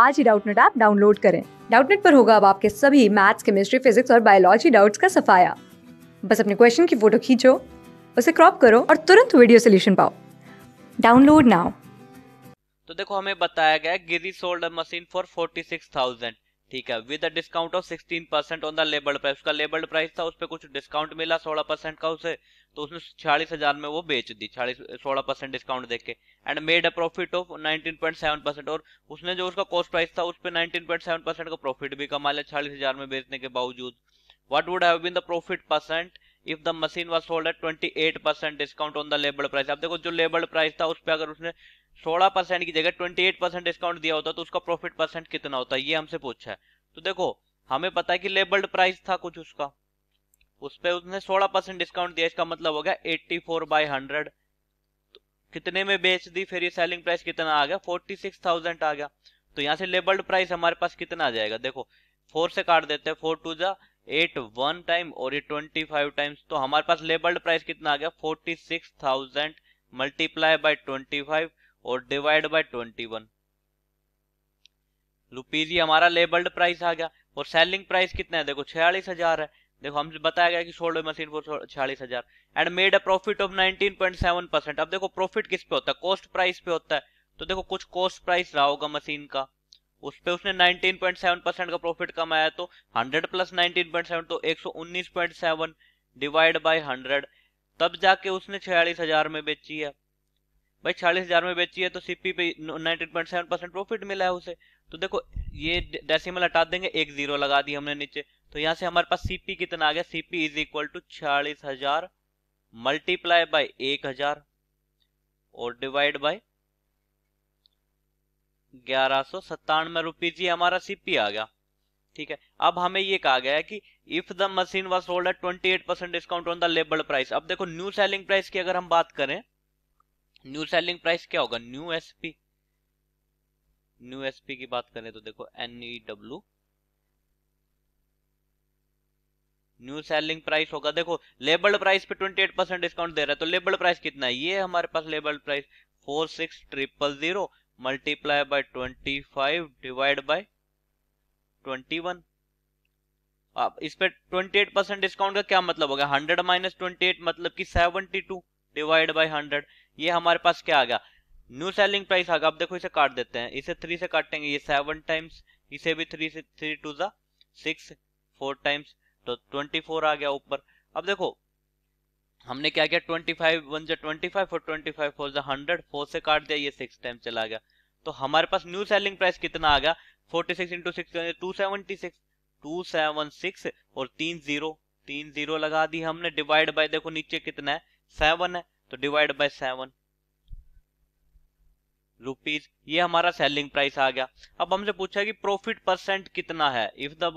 आज ही Doubtnut app download करें डाउटनेट पर होगा अब आपके सभी मैथ्स केमिस्ट्री फिजिक्स और बायोलॉजी डाउट्स का सफाया बस अपने क्वेश्चन की फोटो खींचो उसे क्रॉप करो और तुरंत वीडियो सोल्यूशन पाओ डाउनलोड नाउ तो देखो हमें बताया गया गिरी sold machine for forty six thousand ठीक है with discount of 16 percent on the labelled price उसका लेबल्ड प्राइस था उस पर कुछ डिस्काउंट मिला 16 परसेंट का उसे तो उसने छियालीस हजार में वो बेच दी छियालीस सोलह परसेंट डिस्काउंट देके and made a profit of 19.7 percent और उसने जो उसका कॉस्ट प्राइस था उस पर 19.7 परसेंट का प्रॉफिट भी कमा लिया छियालीस हजार में बेचने के बावजूद what would have been the profit percent if the machine was sold at twenty eight percent discount on the labelled price अब देखो जो लेबर्ड प्राइस था उस पर अगर उसने सोलह परसेंट की जगह ट्वेंटी एट परसेंट डिस्काउंट दिया होता तो उसका प्रॉफिट परसेंट कितना होता ये हमसे पूछा है तो देखो हमें पता है कि लेबल्ड प्राइस था कुछ उसका उस पर उसने सोलह परसेंट डिस्काउंट दिया इसका मतलब हो गया एट्टी फोर बाई हंड्रेड तो कितने में बेच दी फिर ये सेलिंग प्राइस कितना आ गया फोर्टी सिक्स थाउजेंड आ गया तो यहाँ से लेबल्ड प्राइस हमारे पास कितना आ जाएगा देखो फोर से काट देते हैं फोर टू जा एट वन टाइम और ये ट्वेंटी फाइव टाइम्स तो हमारे पास लेबल्ड प्राइस कितना आ गया forty six thousand multiply by twenty five और divide by twenty one rupees हमारा लेबल्ड प्राइस आ गया और सेलिंग प्राइस कितना है देखो छियालीस हजार है देखो हमसे बताया गया कि सोल्ड मशीन फॉर छियालीस हजार and made a profit of nineteen point seven percent अब देखो प्रॉफिट किस पे होता है कॉस्ट प्राइस पे होता है तो देखो कुछ कॉस्ट प्राइस रहा होगा मशीन का उस पर उसने 19.7 परसेंट का प्रॉफिट कमाया तो 100 प्लस 19.7 तो 119.7 डिवाइड बाय 100 तब जाके उसने छियालीस हजार में बेची है भाई छियालीस हजार में बेची है तो सीपी पे 19.7 परसेंट प्रॉफिट मिला है उसे तो देखो ये डेसिमल हटा देंगे एक जीरो लगा दी हमने नीचे तो यहाँ से हमारे पास सीपी कितना आ गया सीपी इज इक्वल टू छियालीस हजार मल्टीप्लाई बाई एक हजार और डिवाइड बाई ग्यारह सौ सत्तानवे रुपीज हमारा सीपी आ गया ठीक है अब हमें ये कहा गया है कि if the machine was sold at twenty eight percent discount on the label price अब देखो न्यू सेलिंग प्राइस की अगर हम बात करें न्यू सेलिंग प्राइस क्या होगा न्यू एसपी न्यू एसपी की बात करें तो देखो एनईडब्ल्यू न्यू सेलिंग प्राइस होगा देखो लेबल प्राइस पे 28 परसेंट डिस्काउंट दे रहा है तो लेबल प्राइस कितना है ये हमारे पास label price four six triple zero multiply by 25 divide by 21 अब इस पे 28 परसेंट डिस्काउंट का क्या मतलब हो गया 100 माइनस ट्वेंटी मतलब कि 72 डिवाइड बाय 100 ये हमारे पास क्या आ गया न्यू सेलिंग प्राइस आ गया अब देखो इसे काट देते हैं इसे थ्री से काटेंगे ये सेवन टाइम्स इसे भी थ्री से थ्री टू जा सिक्स फोर टाइम्स तो ट्वेंटी फोर आ गया ऊपर अब देखो हमने क्या किया ट्वेंटी फाइव वन जो twenty five four twenty five four जो हंड्रेड फोर से काट दिया ये सिक्स टाइम चला गया तो हमारे पास न्यू सेलिंग प्राइस कितना आ गया forty six into six two seventy six two seven six और तीन जीरो तीन जीरो लगा दी हमने डिवाइड बाय देखो नीचे कितना है सेवन है तो डिवाइड बाय सेवन रुपीज ये हमारा सेलिंग प्राइस आ गया अब हमसे पूछा कि प्रॉफिट परसेंट कितना है if the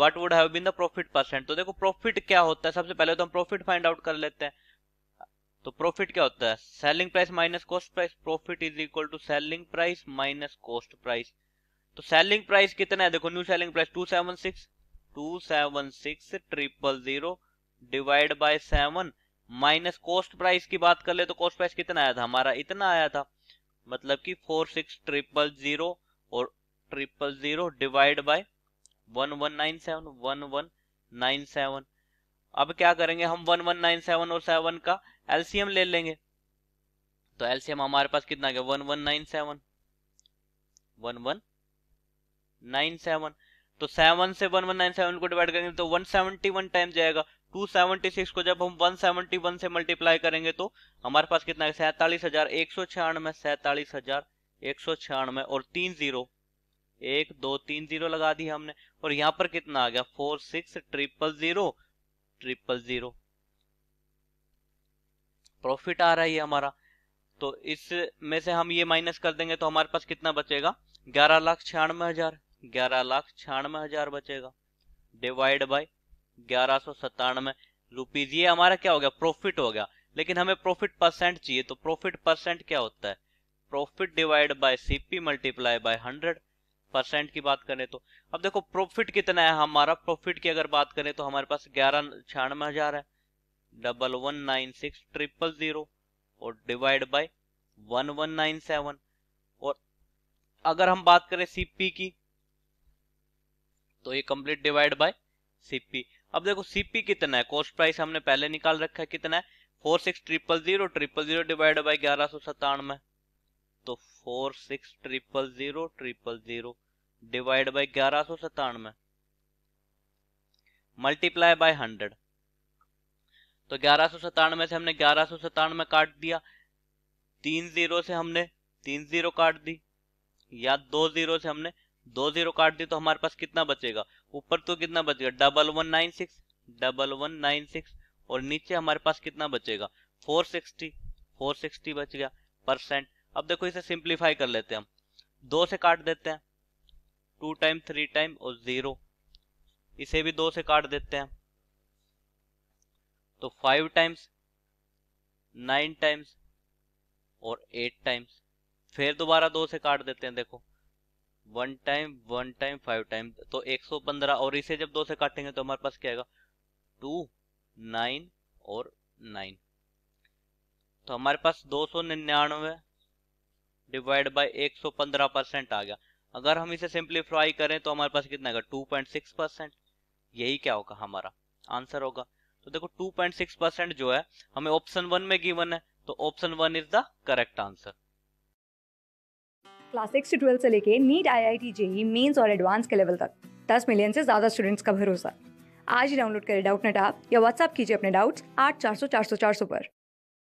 what would have been profit percent तो देखो प्रॉफिट क्या होता है सबसे पहले तो हम प्रॉफिट फाइंड आउट कर लेते हैं तो प्रॉफिट क्या होता है selling price minus cost price profit is equal to selling price minus cost price तो सेलिंग प्राइस कितना है देखो new selling price two seven six two seven six triple zero divide by seven minus cost price की बात कर ले तो cost price कितना आया था हमारा इतना आया था मतलब कि फोर सिक्स ट्रिपल जीरो और triple zero divide by one one nine seven one one nine seven अब क्या करेंगे हम वन वन नाइन सेवन और सेवन का एलसीएम ले लेंगे तो एलसीएम हमारे पास कितना गया one one nine seven one one nine seven तो सेवन से वन वन नाइन सेवन को डिवाइड करेंगे तो वन वन टाइम जाएगा टू सेवेंटी सिक्स को जब हम वन सेवनटी वन से मल्टीप्लाई करेंगे तो हमारे पास कितना सैतालीस हजार एक सौ छियानवे सैतालीस हजार एक सौ छियानवे और तीन जीरो एक दो तीन जीरो लगा दी हमने और यहाँ पर कितना आ गया four six triple zero triple zero profit आ रहा है हमारा तो इस में से हम ये माइनस कर देंगे तो हमारे पास कितना बचेगा ग्यारह लाख छियानवे हजार ग्यारह लाख छियानवे हजार बचेगा डिवाइड बाय ग्यारह सौ सत्तानवे रुपीज ये हमारा क्या हो गया प्रॉफिट हो गया लेकिन हमें प्रॉफिट परसेंट चाहिए तो प्रॉफिट परसेंट क्या होता है profit divide by CP multiply by hundred percent की बात करें तो अब देखो प्रॉफिट कितना है हमारा प्रॉफिट की अगर बात करें तो हमारे पास ग्यारह छियानवे हजार है double one nine six triple zero और divide by one one nine seven और अगर हम बात करें सीपी की तो ये कंप्लीट डिवाइड बाय सीपी अब देखो सीपी कितना है कॉस्ट प्राइस हमने पहले निकाल रखा है कितना है four six triple zero triple zero divide by ग्यारह सौ सत्तानवे तो four six triple zero triple zero divide by ग्यारह सौ सत्तानवे मल्टीप्लाई बाय हंड्रेड तो ग्यारह सौ सत्तानवे से हमने ग्यारह सौ सत्तानवे काट दिया तीन जीरो से हमने तीन जीरो काट दी या दो जीरो से हमने दो जीरो काट दी तो हमारे पास कितना बचेगा ऊपर तो कितना बचेगा double one nine six double one nine six और नीचे हमारे पास कितना बचेगा फोर सिक्सटी फोर सिक्सटी बच गया परसेंट अब देखो इसे सिंप्लीफाई कर लेते हैं हम दो से काट देते हैं टू टाइम थ्री टाइम और ज़ीरो इसे भी दो से काट देते हैं तो फाइव टाइम्स नाइन टाइम्स और एट टाइम्स फिर दोबारा दो से काट देते हैं देखो one time one time five time तो एक सौ पंद्रह और इसे जब दो से काटेंगे तो हमारे पास क्या आएगा टू नाइन और नाइन तो हमारे पास दो सौ निन्यानवे डिवाइड बाई एक सौ पंद्रह परसेंट आ गया अगर हम इसे सिंप्लीफाई करें तो हमारे पास कितना आएगा 2.6 परसेंट यही क्या होगा हमारा आंसर होगा तो देखो 2.6 परसेंट जो है हमें ऑप्शन वन में गिवन है तो option one is the correct answer class six से ट्वेल्थ से लेके NEET I I T JEE mains और एडवांस के लेवल तक दस मिलियन से ज्यादा स्टूडेंट्स का भरोसा आज ही डाउनलोड करें डाउट नेट आप या व्हाट्सअप कीजिए अपने डाउट्स आठ चार सौ चार सौ चार सौ पर